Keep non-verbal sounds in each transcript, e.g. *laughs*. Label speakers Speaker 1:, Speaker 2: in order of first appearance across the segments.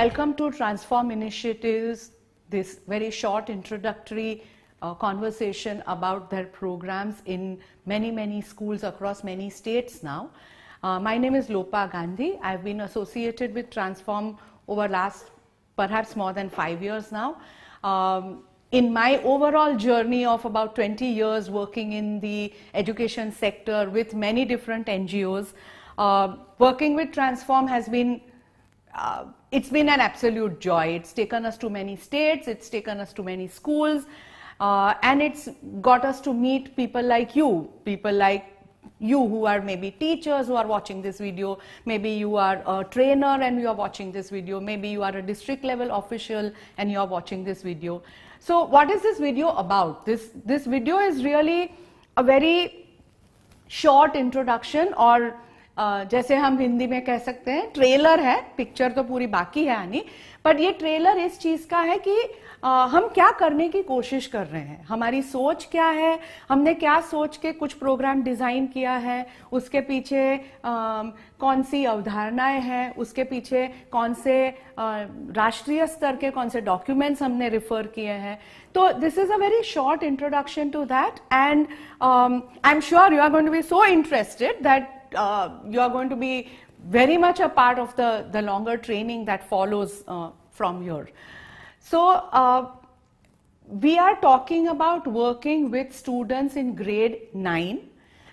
Speaker 1: Welcome to Transform Initiatives, this very short introductory uh, conversation about their programs in many, many schools across many states now. Uh, my name is Lopa Gandhi. I've been associated with Transform over last perhaps more than five years now. Um, in my overall journey of about 20 years working in the education sector with many different NGOs, uh, working with Transform has been uh, it's been an absolute joy. It's taken us to many states, it's taken us to many schools, uh, and it's got us to meet people like you, people like you who are maybe teachers who are watching this video, maybe you are a trainer and you are watching this video, maybe you are a district level official and you are watching this video. So what is this video about? This, this video is really a very short introduction or जैसे हम हिंदी में कह सकते हैं trailer है picture तो पूरी बाकी है आनी बट ये ट्रेलर इस चीज का है कि हम क्या करने की कोशिश कर रहे हैं हमारी सोच क्या है हमने क्या सोच के कुछ प्रोग्राम डिजाइन किया है उसके पीछे कौन सी अवधारणाएं हैं उसके पीछे कौन से राष्ट्रीय स्तर के कौन से डॉक्यूमेंट्स हमने रिफर किए हैं तो this is a very short introduction to that and I am sure you are going to be so interested that uh, you are going to be very much a part of the, the longer training that follows uh, from here. So uh, we are talking about working with students in grade 9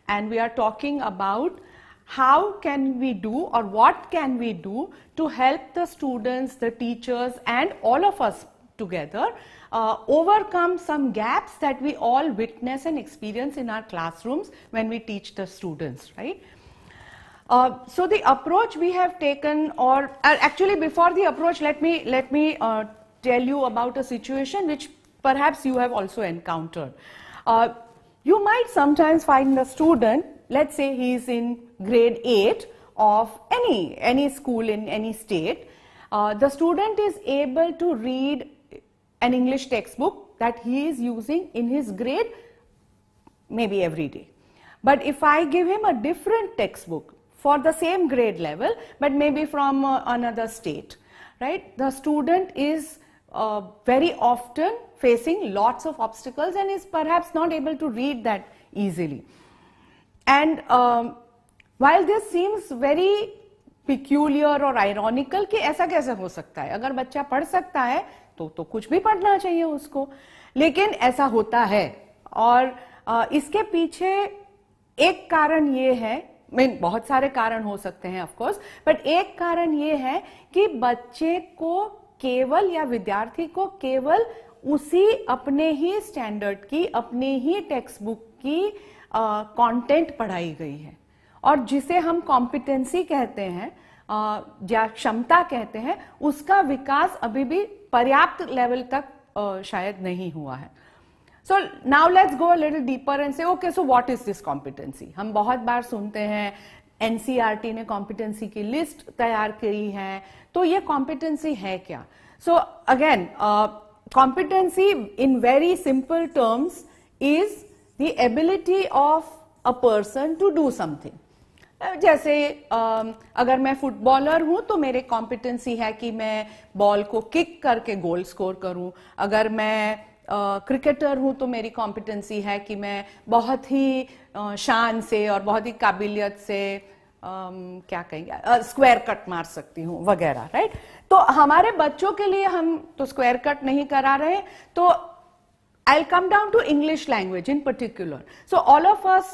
Speaker 1: and we are talking about how can we do or what can we do to help the students, the teachers and all of us together uh, overcome some gaps that we all witness and experience in our classrooms when we teach the students, right? Uh, so the approach we have taken or uh, actually before the approach let me let me uh, tell you about a situation which perhaps you have also encountered uh, you might sometimes find a student let's say he is in grade 8 of any any school in any state uh, the student is able to read an english textbook that he is using in his grade maybe every day but if i give him a different textbook for the same grade level but maybe from uh, another state right the student is uh, very often facing lots of obstacles and is perhaps not able to read that easily and um, while this seems very peculiar और ironical कि ऐसा कैसे हो सकता है अगर बच्चा पढ़ सकता है तो तो कुछ भी पढ़ना चाहिए उसको लेकिन ऐसा होता है और इसके पीछे एक कारण ये है मीन बहुत सारे कारण हो सकते हैं ऑफकोर्स बट एक कारण ये है कि बच्चे को केवल या विद्यार्थी को केवल उसी अपने ही स्टैंडर्ड की अपने ही टेक्स्ट बुक की कंटेंट uh, पढ़ाई गई है और जिसे हम कॉम्पिटेंसी कहते हैं uh, या क्षमता कहते हैं उसका विकास अभी भी पर्याप्त लेवल तक uh, शायद नहीं हुआ है so now let's go little deeper and से okay so what is this competency हम बहुत बार सुनते हैं एनसीआरटी e ने कॉम्पिटेंसी की लिस्ट तैयार करी है तो ये कॉम्पिटेंसी है क्या so again competency in very simple terms is the ability of a person to do something जैसे um, अगर मैं फुटबॉलर हूं तो मेरे कॉम्पिटेंसी है कि मैं बॉल को किक करके गोल स्कोर करूं अगर मैं क्रिकेटर हूं तो मेरी कॉम्पिटेंसी है कि मैं बहुत ही शान से और बहुत ही काबिलियत से क्या कहेंगे स्क्वायर कट मार सकती हूँ वगैरह राइट तो हमारे बच्चों के लिए हम तो स्क्वायर कट नहीं करा रहे तो I come down to English language in particular so all of us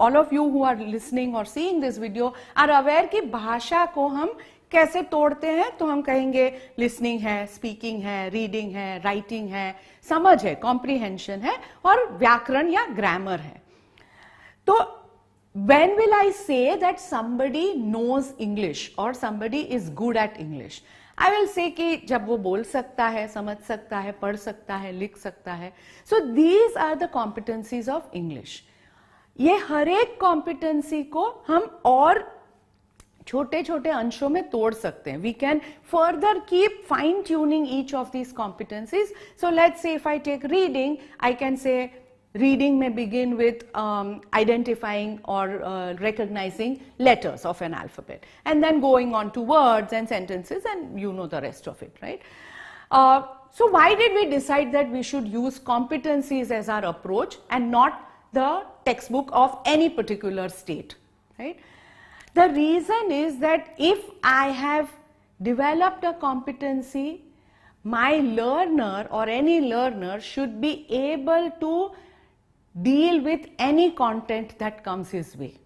Speaker 1: all of you who are listening और seeing this video are aware कि भाषा को हम कैसे तोड़ते हैं तो हम कहेंगे लिसनिंग है स्पीकिंग है रीडिंग है राइटिंग है समझ है कॉम्प्रीहेंशन है और व्याकरण या ग्रामर है तो when will I say that somebody knows English और somebody is good at English I will say कि जब वो बोल सकता है समझ सकता है पढ़ सकता है लिख सकता है so these are the competencies of English ये हर एक कॉम्पिटेंसी को हम और छोटे छोटे अंशों में तोड़ सकते हैं we can further keep fine tuning each of these competencies so let say if I take reading I can say reading में बिगिन विथ आइडेंटिफाइंग और recognising letters of an alphabet and then going on to words and sentences and you know the rest of it right so why did we decide that we should use competencies as our approach and not the textbook of any particular state right The reason is that if I have developed a competency, my learner or any learner should be able to deal with any content that comes his way.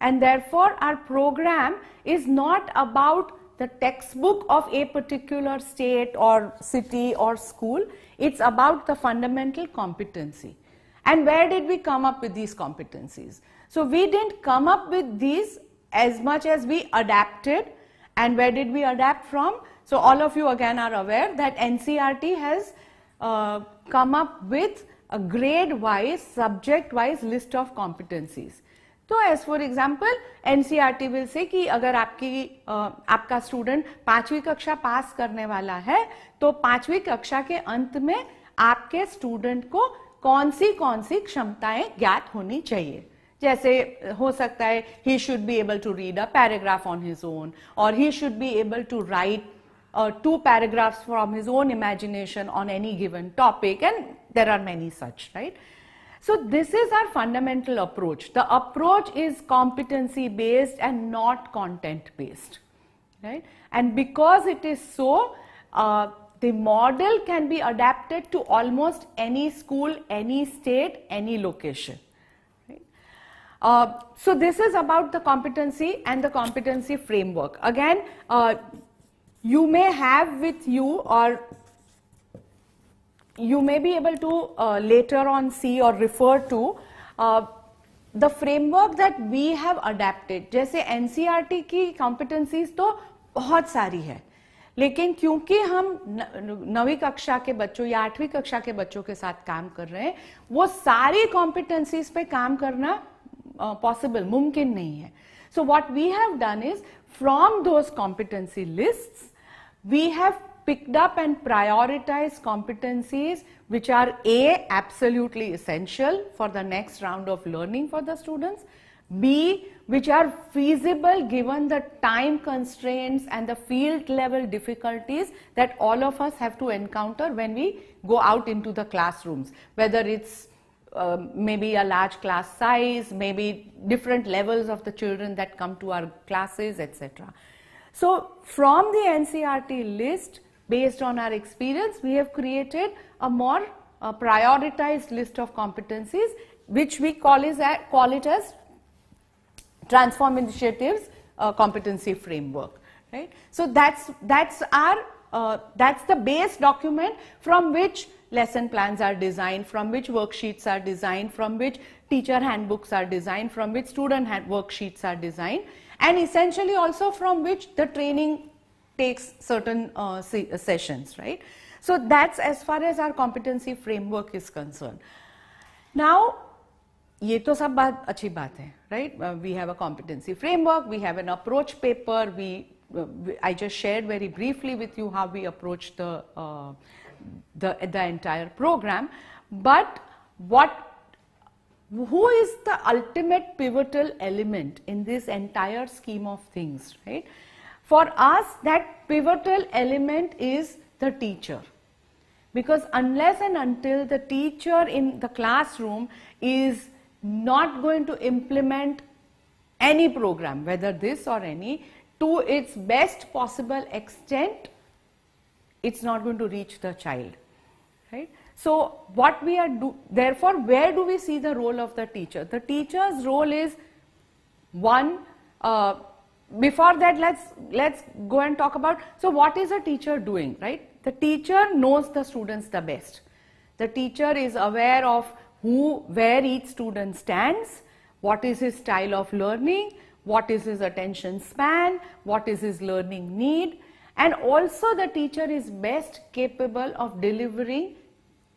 Speaker 1: And therefore, our program is not about the textbook of a particular state or city or school. It's about the fundamental competency. And where did we come up with these competencies? So we didn't come up with these as much as we adapted and where did we adapt from? So all of you again are aware that NCRT has uh, come up with a grade wise, subject wise list of competencies. तो as for example NCERT will say कि अगर आपकी आ, आपका student पांचवी कक्षा पास करने वाला है तो पांचवी कक्षा के अंत में आपके स्टूडेंट को कौन सी कौन सी क्षमताएं ज्ञात होनी चाहिए जैसे हो सकता है ही should be able to read a paragraph on his own और he should be able to write two paragraphs from his own imagination on any given topic and there are many such right so this is our fundamental approach the approach is competency based and not content based right and because it is so uh, the model can be adapted to almost any school any state any location Uh, so this is about the competency and the competency framework. Again, uh, you may have with you or you may be able to uh, later on see or refer to uh, the framework that we have adapted. जैसे NCRT की competencies तो बहुत सारी है लेकिन क्योंकि हम नवी कक्षा के बच्चों या आठवीं कक्षा के बच्चों के साथ काम कर रहे हैं वो सारी कॉम्पिटेंसीज पे काम करना possible, mumkin nahi hai. So what we have done is from those competency lists, we have picked up and prioritized competencies which are A, absolutely essential for the next round of learning for the students, B, which are feasible given the time constraints and the field level difficulties that all of us have to encounter when we go out into the classrooms, whether it's Um, maybe a large class size, maybe different levels of the children that come to our classes, etc. So from the NCRT list, based on our experience, we have created a more uh, prioritized list of competencies, which we call, is, uh, call it as Transform Initiatives uh, Competency Framework. Right? So that's, that's, our, uh, that's the base document from which lesson plans are designed, from which worksheets are designed, from which teacher handbooks are designed, from which student worksheets are designed and essentially also from which the training takes certain uh, sessions, right? So that's as far as our competency framework is concerned. Now, ये तो सब बात अच्छी बात है right uh, we have a competency framework we have an approach paper we, uh, we i just shared very briefly with you how we approach the uh, the, the entire program. But what who is the ultimate pivotal element in this entire scheme of things, right? For us, that pivotal element is the teacher. Because unless and until the teacher in the classroom is not going to implement any program, whether this or any, to its best possible extent, it's not going to reach the child, right? So what we are do, therefore, where do we see the role of the teacher? The teacher's role is one. Uh, before that, let's let's go and talk about. So what is a teacher doing, right? The teacher knows the students the best. The teacher is aware of who, where each student stands, what is his style of learning, what is his attention span, what is his learning need, and also the teacher is best capable of delivering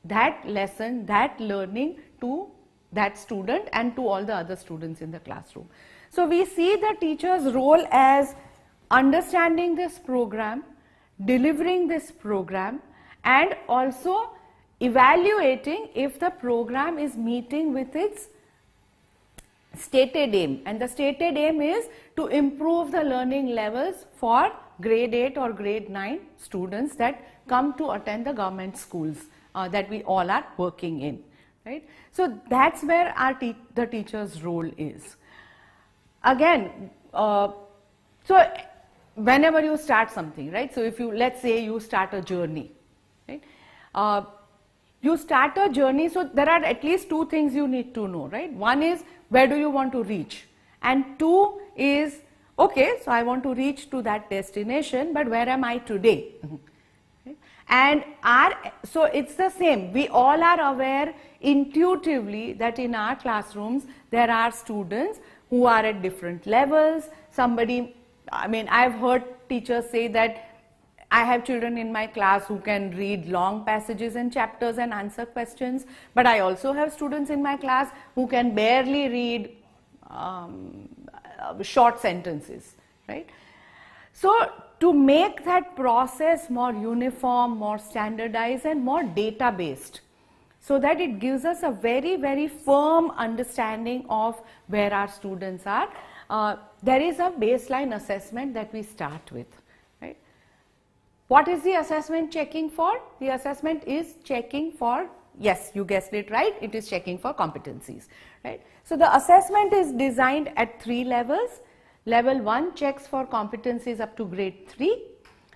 Speaker 1: that lesson, that learning to that student and to all the other students in the classroom. So we see the teacher's role as understanding this program, delivering this program and also evaluating if the program is meeting with its stated aim and the stated aim is to improve the learning levels for grade 8 or grade 9 students that come to attend the government schools uh, that we all are working in. Right? So that's where our te the teacher's role is. Again, uh, so whenever you start something, right? So if you, let's say you start a journey, right? Uh, you start a journey, so there are at least two things you need to know, right? One is where do you want to reach? And two is okay, so I want to reach to that destination, but where am I today? *laughs* And our, so it's the same. We all are aware intuitively that in our classrooms, there are students who are at different levels. Somebody, I mean, I've heard teachers say that I have children in my class who can read long passages and chapters and answer questions, but I also have students in my class who can barely read um, uh, short sentences, right? So to make that process more uniform, more standardized and more data based so that it gives us a very, very firm understanding of where our students are. Uh, there is a baseline assessment that we start with. Right? What is the assessment checking for? The assessment is checking for, yes, you guessed it right, it is checking for competencies. Right? So the assessment is designed at three levels. Level 1 checks for competencies up to grade 3.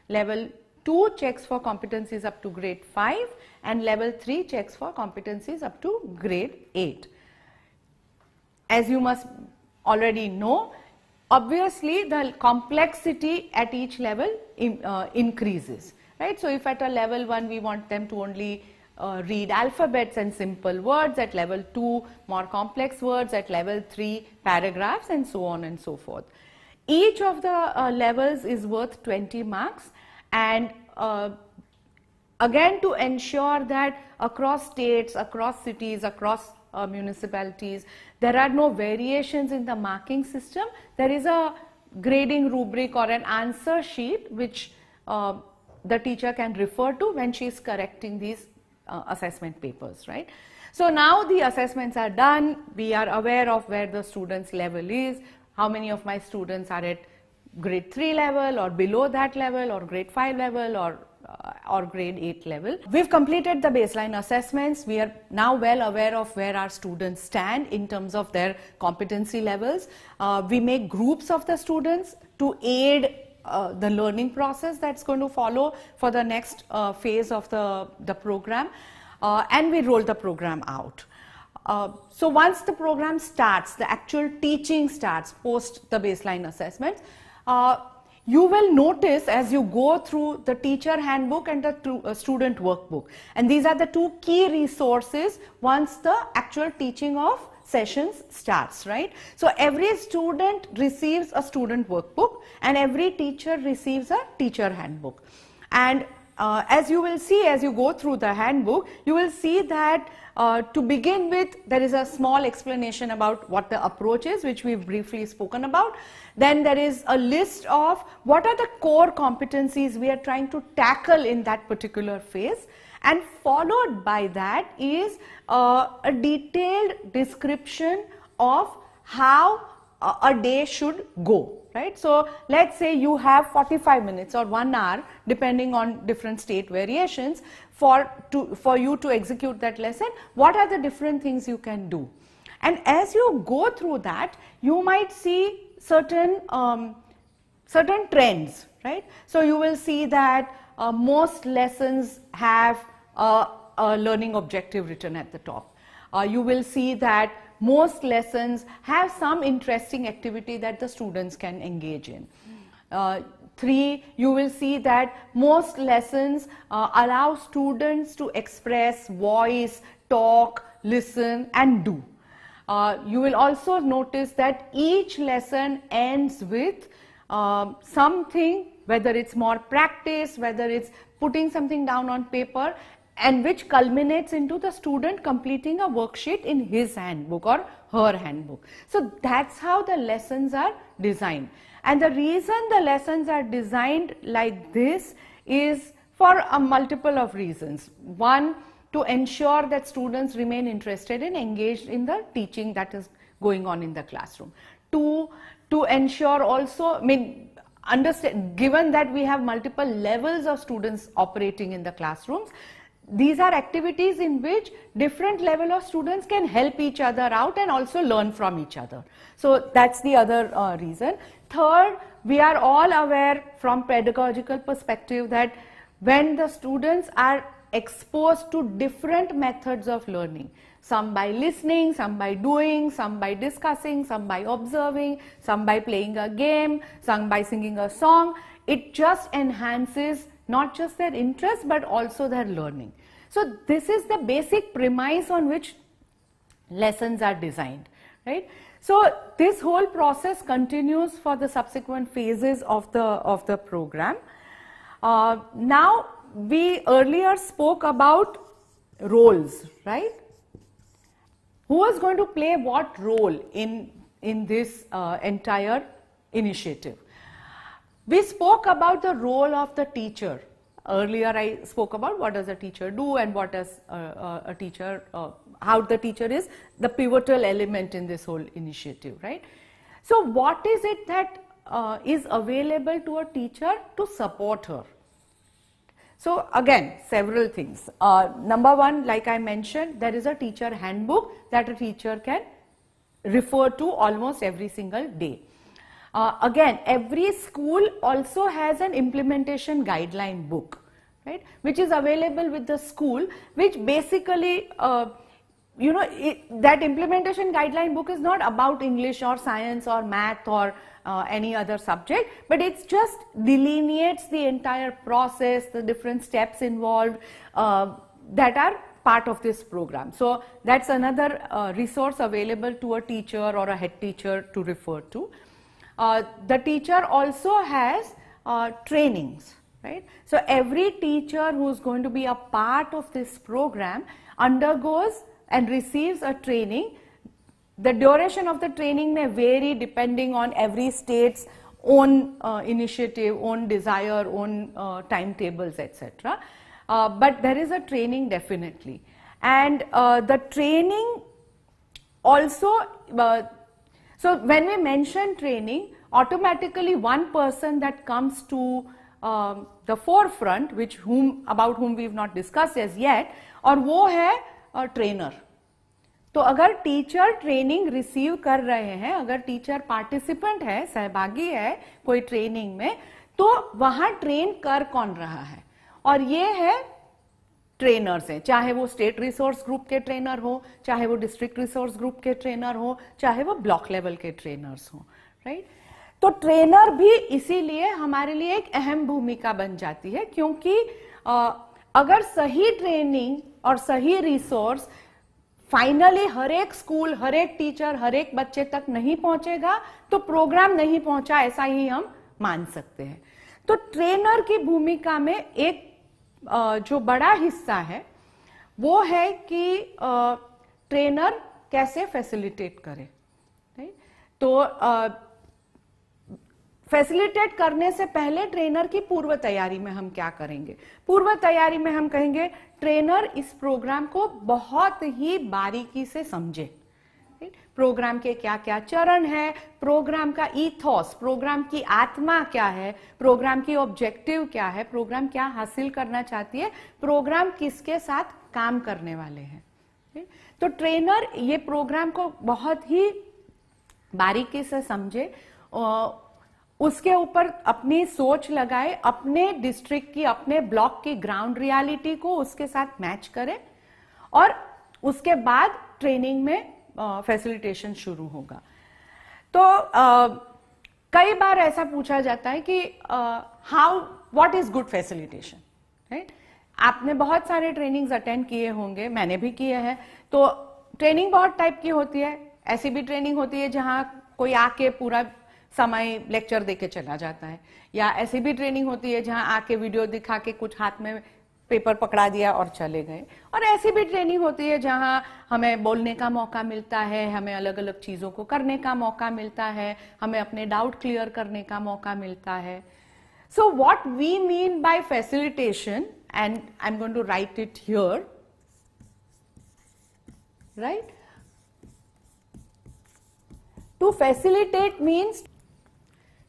Speaker 1: Level 2 checks for competencies up to grade 5 and level 3 checks for competencies up to grade 8. As you must already know, obviously the complexity at each level in, uh, increases, right? So if at a level 1 we want them to only uh, read alphabets and simple words, at level 2 more complex words, at level 3 paragraphs and so on and so forth. Each of the uh, levels is worth 20 marks and uh, again to ensure that across states, across cities, across uh, municipalities, there are no variations in the marking system. There is a grading rubric or an answer sheet which uh, the teacher can refer to when she is correcting these uh, assessment papers, right? So now the assessments are done. We are aware of where the students level is, how many of my students are at grade 3 level or below that level or grade 5 level or uh, or grade 8 level. We've completed the baseline assessments. We are now well aware of where our students stand in terms of their competency levels. Uh, we make groups of the students to aid uh, the learning process that's going to follow for the next uh, phase of the, the program uh, and we roll the program out. Uh, so once the program starts, the actual teaching starts post the baseline assessment, uh, you will notice as you go through the teacher handbook and the student workbook. And these are the two key resources once the actual teaching of sessions starts, right? So every student receives a student workbook and every teacher receives a teacher handbook. And uh, as you will see as you go through the handbook, you will see that uh, to begin with there is a small explanation about what the approach is which we've briefly spoken about. Then there is a list of what are the core competencies we are trying to tackle in that particular phase and followed by that is uh, a detailed description of how a day should go right so let's say you have 45 minutes or 1 hour depending on different state variations for to for you to execute that lesson what are the different things you can do and as you go through that you might see certain um, certain trends right so you will see that uh, most lessons have a learning objective written at the top. Uh, you will see that most lessons have some interesting activity that the students can engage in. Uh, three, you will see that most lessons uh, allow students to express, voice, talk, listen and do. Uh, you will also notice that each lesson ends with um, something, whether it's more practice, whether it's putting something down on paper and which culminates into the student completing a worksheet in his handbook or her handbook. So that's how the lessons are designed. And the reason the lessons are designed like this is for a multiple of reasons. One, to ensure that students remain interested and engaged in the teaching that is going on in the classroom. Two, to ensure also, I mean, understand, given that we have multiple levels of students operating in the classrooms, these are activities in which different level of students can help each other out and also learn from each other. So that's the other uh, reason. Third, we are all aware from pedagogical perspective that when the students are exposed to different methods of learning, some by listening, some by doing, some by discussing, some by observing, some by playing a game, some by singing a song, it just enhances not just their interest but also their learning. So this is the basic premise on which lessons are designed, right? So this whole process continues for the subsequent phases of the, of the program. Uh, now we earlier spoke about roles, right? Who is going to play what role in, in this uh, entire initiative? We spoke about the role of the teacher. Earlier I spoke about what does a teacher do and what does uh, uh, a teacher, uh, how the teacher is the pivotal element in this whole initiative, right? So what is it that uh, is available to a teacher to support her? So again, several things. Uh, number one, like I mentioned, there is a teacher handbook that a teacher can refer to almost every single day. Uh, again, every school also has an implementation guideline book, right, which is available with the school, which basically uh, you know it, that implementation guideline book is not about english or science or math or uh, any other subject but it just delineates the entire process the different steps involved uh, that are part of this program so that's another uh, resource available to a teacher or a head teacher to refer to uh, the teacher also has uh, trainings, right? So every teacher who is going to be a part of this program undergoes and receives a training. The duration of the training may vary depending on every state's own uh, initiative, own desire, own uh, timetables, etc. Uh, but there is a training definitely. And the training also So when we mention training, automatically one person that comes to um, the forefront, which whom about whom we've not discussed as yet, और वो है trainer uh, तो अगर teacher training receive कर रहे हैं अगर teacher participant है सहभागी है कोई ट्रेनिंग में तो वहां ट्रेन कर कौन रहा है और ये है ट्रेनर्स हैं चाहे वो स्टेट रिसोर्स ग्रुप के ट्रेनर हो चाहे वो डिस्ट्रिक्ट रिसोर्स ग्रुप के ट्रेनर हो चाहे वो ब्लॉक लेवल के ट्रेनर्स हो राइट तो ट्रेनर भी इसीलिए हमारे लिए एक अहम भूमिका बन जाती है क्योंकि अगर सही ट्रेनिंग और सही रिसोर्स फाइनली हर एक स्कूल हर एक टीचर हर एक बच्चे तक नहीं पहुंचेगा तो प्रोग्राम नहीं पहुंचा ऐसा ही हम मान सकते हैं तो ट्रेनर की भूमिका में एक जो बड़ा हिस्सा है वो है कि ट्रेनर कैसे फैसिलिटेट करे तो फैसिलिटेट करने से पहले ट्रेनर की पूर्व तैयारी में हम क्या करेंगे पूर्व तैयारी में हम कहेंगे ट्रेनर इस प्रोग्राम को बहुत ही बारीकी से समझे प्रोग्राम के क्या क्या चरण है प्रोग्राम का ईथॉस प्रोग्राम की आत्मा क्या है प्रोग्राम की ऑब्जेक्टिव क्या है प्रोग्राम क्या हासिल करना चाहती है प्रोग्राम किसके साथ काम करने वाले हैं तो ट्रेनर ये प्रोग्राम को बहुत ही बारीकी से समझे उसके ऊपर अपनी सोच लगाए अपने डिस्ट्रिक्ट की अपने ब्लॉक की ग्राउंड रियलिटी को उसके साथ मैच करें और उसके बाद ट्रेनिंग में फैसिलिटेशन शुरू होगा तो आ, कई बार ऐसा पूछा जाता है कि how what is good facilitation right आपने बहुत सारे ट्रेनिंग्स अटेंड किए होंगे मैंने भी किए हैं तो ट्रेनिंग बहुत टाइप की होती है ऐसी भी ट्रेनिंग होती है जहां कोई आके पूरा समय लेक्चर देके चला जाता है या ऐसी भी ट्रेनिंग होती है जहां आके वीडियो दिखा के कुछ हाथ में पेपर पकड़ा दिया और चले गए और ऐसी भी ट्रेनिंग होती है जहां हमें बोलने का मौका मिलता है हमें अलग अलग चीज़ों को करने का मौका मिलता है हमें अपने डाउट क्लियर करने का मौका मिलता है so what we mean by facilitation and I am going to write it here right to facilitate means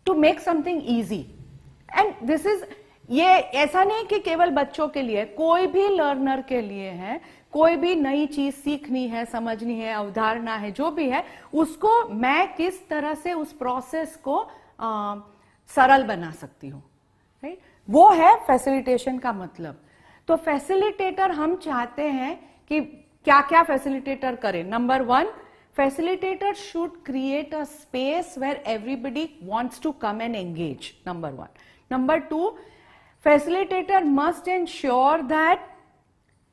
Speaker 1: to make something easy and this is ये ऐसा नहीं कि केवल बच्चों के लिए कोई भी लर्नर के लिए है कोई भी नई चीज सीखनी है समझनी है अवधारणा है जो भी है उसको मैं किस तरह से उस प्रोसेस को आ, सरल बना सकती हूं राइट वो है फैसिलिटेशन का मतलब तो फैसिलिटेटर हम चाहते हैं कि क्या क्या फैसिलिटेटर करे number one facilitator should create a space where everybody wants to come and engage number one number two facilitator must ensure that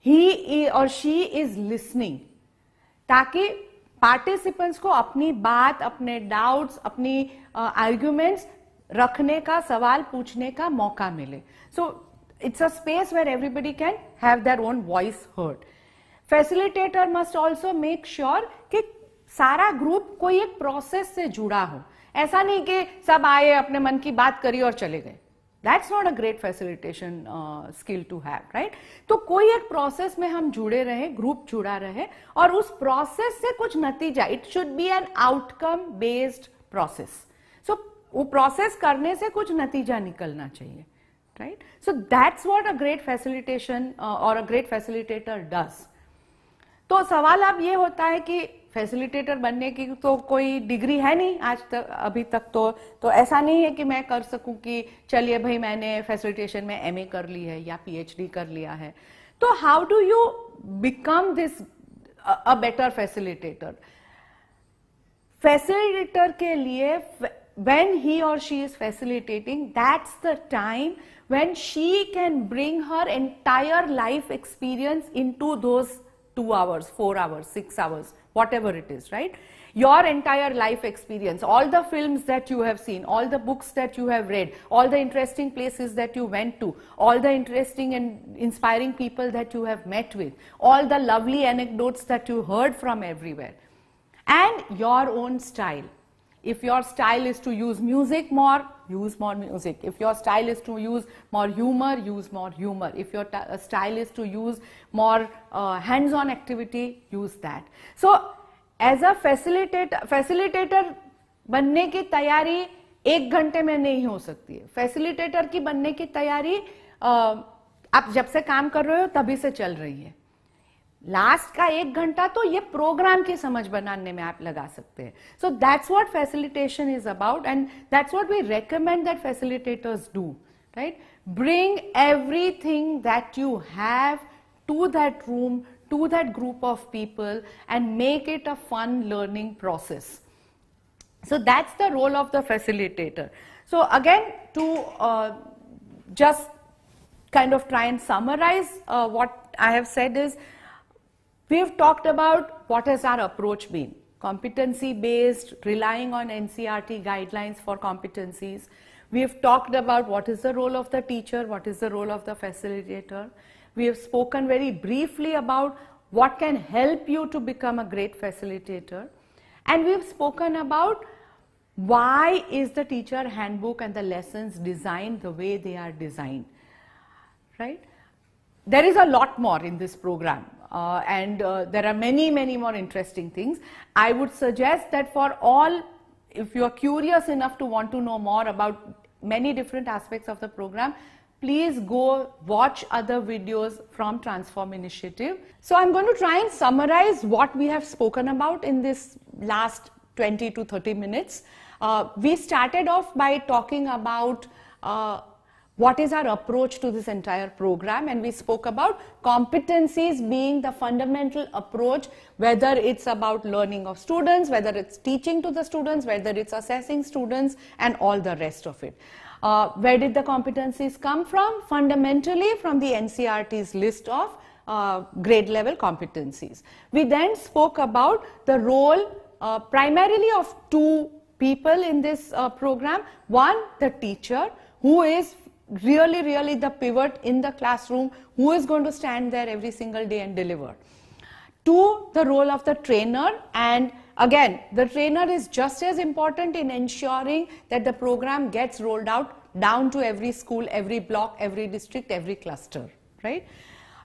Speaker 1: he और शी इज लिसनिंग ताकि पार्टिसिपेंट्स को अपनी बात अपने डाउट्स अपनी आर्ग्यूमेंट्स uh, रखने का सवाल पूछने का मौका मिले so it's a space where everybody can have their own voice heard facilitator must also make sure कि सारा ग्रुप कोई एक प्रोसेस से जुड़ा हो ऐसा नहीं कि सब आए अपने मन की बात करी और चले गए that's not a great facilitation skill to have right तो कोई एक प्रोसेस में हम जुड़े रहे ग्रुप जुड़ा रहे और उस प्रोसेस से कुछ नतीजा it should be an outcome based process सो वो प्रोसेस करने से कुछ नतीजा निकलना चाहिए right so that's what a great facilitation और अ ग्रेट फैसिलिटेटर facilitator तो सवाल अब ये होता है कि फैसिलिटेटर बनने की तो कोई डिग्री है नहीं आज तक अभी तक तो तो ऐसा नहीं है कि मैं कर सकूं कि चलिए भाई मैंने फैसिलिटेशन में एमए कर ली है या पीएचडी कर लिया है तो how do you become this a better facilitator facilitator के लिए when ही और she is facilitating that's the time when she can bring her entire life experience into 2 hours 4 hours 6 whatever it is, right? Your entire life experience, all the films that you have seen, all the books that you have read, all the interesting places that you went to, all the interesting and inspiring people that you have met with, all the lovely anecdotes that you heard from everywhere, and your own style. If your style is to use music more, use more music. If your style is to use more humor, use more humor. If your style is to use more uh, hands-on activity, use that. So, as a facilitator, facilitator banne ki taiyari तैयारी ghante mein nahi ho sakti hai facilitator ki banne ki taiyari uh, आप जब से काम कर रहे हो तभी से चल रही है लास्ट का एक घंटा तो ये प्रोग्राम की समझ बनाने में आप लगा सकते हैं so that's what facilitation is about and that's what we recommend that facilitators do right bring everything that you have to that room to that group of people and make it a fun learning process so that's the role of the facilitator so again to just kind of try and summarise what I have said is We've talked about what has our approach been competency based, relying on NCRT guidelines for competencies. We have talked about what is the role of the teacher, what is the role of the facilitator. We have spoken very briefly about what can help you to become a great facilitator. And we have spoken about why is the teacher handbook and the lessons designed the way they are designed, right? There is a lot more in this program. Uh, and uh, there are many, many more interesting things. I would suggest that for all, if you are curious enough to want to know more about many different aspects of the program, please go watch other videos from Transform Initiative. So I'm going to try and summarize what we have spoken about in this last 20 to 30 minutes. Uh, we started off by talking about uh, what is our approach to this entire program and we spoke about competencies being the fundamental approach whether it's about learning of students whether it's teaching to the students whether it's assessing students and all the rest of it uh, where did the competencies come from fundamentally from the ncrt's list of uh, grade level competencies we then spoke about the role uh, primarily of two people in this uh, program one the teacher who is really, really the pivot in the classroom who is going to stand there every single day and deliver. Two, the role of the trainer and again, the trainer is just as important in ensuring that the program gets rolled out down to every school, every block, every district, every cluster, right?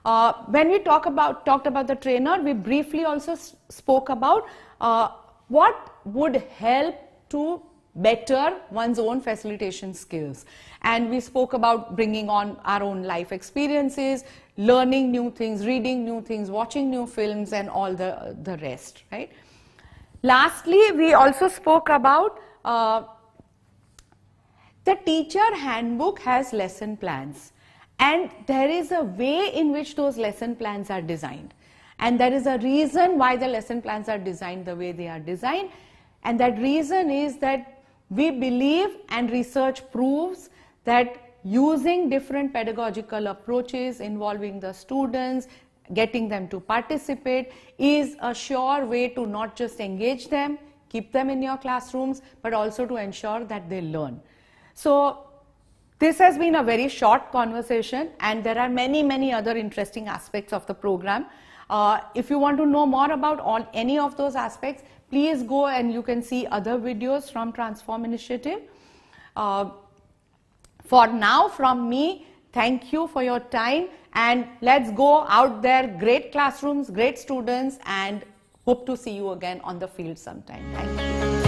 Speaker 1: Uh, when we talk about, talked about the trainer, we briefly also spoke about uh, what would help to better one's own facilitation skills. And we spoke about bringing on our own life experiences, learning new things, reading new things, watching new films and all the, the rest, right? Lastly, we also spoke about uh, the teacher handbook has lesson plans and there is a way in which those lesson plans are designed and there is a reason why the lesson plans are designed the way they are designed and that reason is that we believe and research proves that using different pedagogical approaches involving the students, getting them to participate is a sure way to not just engage them, keep them in your classrooms, but also to ensure that they learn. So this has been a very short conversation and there are many, many other interesting aspects of the program. Uh, if you want to know more about all, any of those aspects, please go and you can see other videos from transform initiative uh, for now from me thank you for your time and let's go out there great classrooms great students and hope to see you again on the field sometime thank you